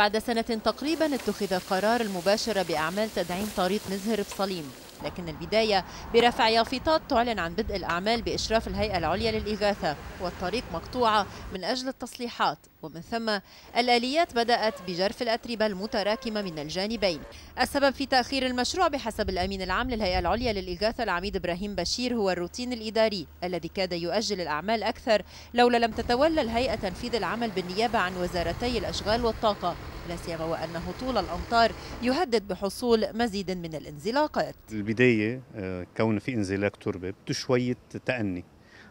بعد سنة تقريبا اتخذ القرار المباشر بأعمال تدعيم طريق مزهر بصليم لكن البداية برفع يافطات تعلن عن بدء الأعمال بإشراف الهيئة العليا للإغاثة والطريق مقطوعة من أجل التصليحات ومن ثم الآليات بدأت بجرف الأتربة المتراكمة من الجانبين السبب في تأخير المشروع بحسب الأمين العام للهيئة العليا للإغاثة العميد إبراهيم بشير هو الروتين الإداري الذي كاد يؤجل الأعمال أكثر لولا لم تتولى الهيئة تنفيذ العمل بالنيابة عن وزارتي الأشغال والطاقة لا سيما وأن هطول الأمطار يهدد بحصول مزيد من الانزلاقات البداية آه، كون في انزلاق تربة بده شوية تأني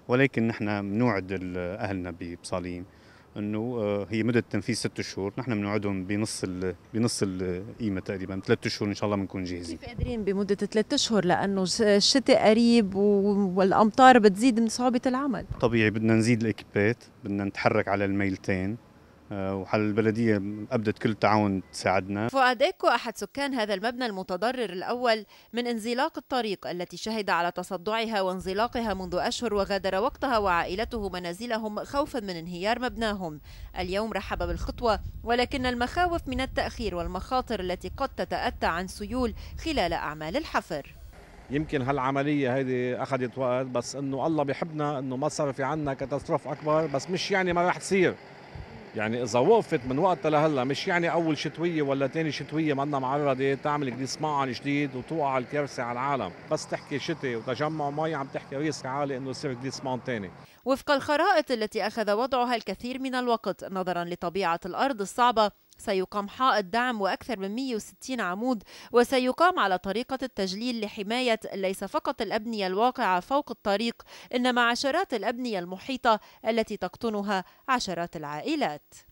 ولكن نحن بنوعد أهلنا بصاليم انه آه، هي مده تنفيذ ست شهور، نحن بنوعدهم بنص الـ بنص القيمه تقريبا، ثلاث شهور ان شاء الله بنكون جاهزين. كيف قادرين بمده ثلاث شهور لانه الشتاء قريب والامطار بتزيد من صعوبه العمل. طبيعي بدنا نزيد الاكيبات، بدنا نتحرك على الميلتين، آه، وحل البلدية أبدت كل التعاون تساعدنا فؤاد إيكو أحد سكان هذا المبنى المتضرر الأول من انزلاق الطريق التي شهد على تصدعها وانزلاقها منذ أشهر وغادر وقتها وعائلته منازلهم خوفا من انهيار مبناهم اليوم رحب بالخطوة ولكن المخاوف من التأخير والمخاطر التي قد تتأتى عن سيول خلال أعمال الحفر يمكن هالعملية هيدي أخذت وقت بس إنه الله بيحبنا إنه ما صار في عنا كتصرف أكبر بس مش يعني ما راح تصير يعني اذا وقفت من وقتها لهلا مش يعني اول شتويه ولا ثاني شتويه ما معرضه تعمل كديس معن جديد وتوقع الكارثه على العالم بس تحكي شتي وتجمع مي عم تحكي ريسك عالي انه يصير كديس معن ثاني وفق الخرائط التي اخذ وضعها الكثير من الوقت نظرا لطبيعه الارض الصعبه سيقام حائط دعم وأكثر من 160 عمود وسيقام على طريقة التجليل لحماية ليس فقط الأبنية الواقعة فوق الطريق إنما عشرات الأبنية المحيطة التي تقطنها عشرات العائلات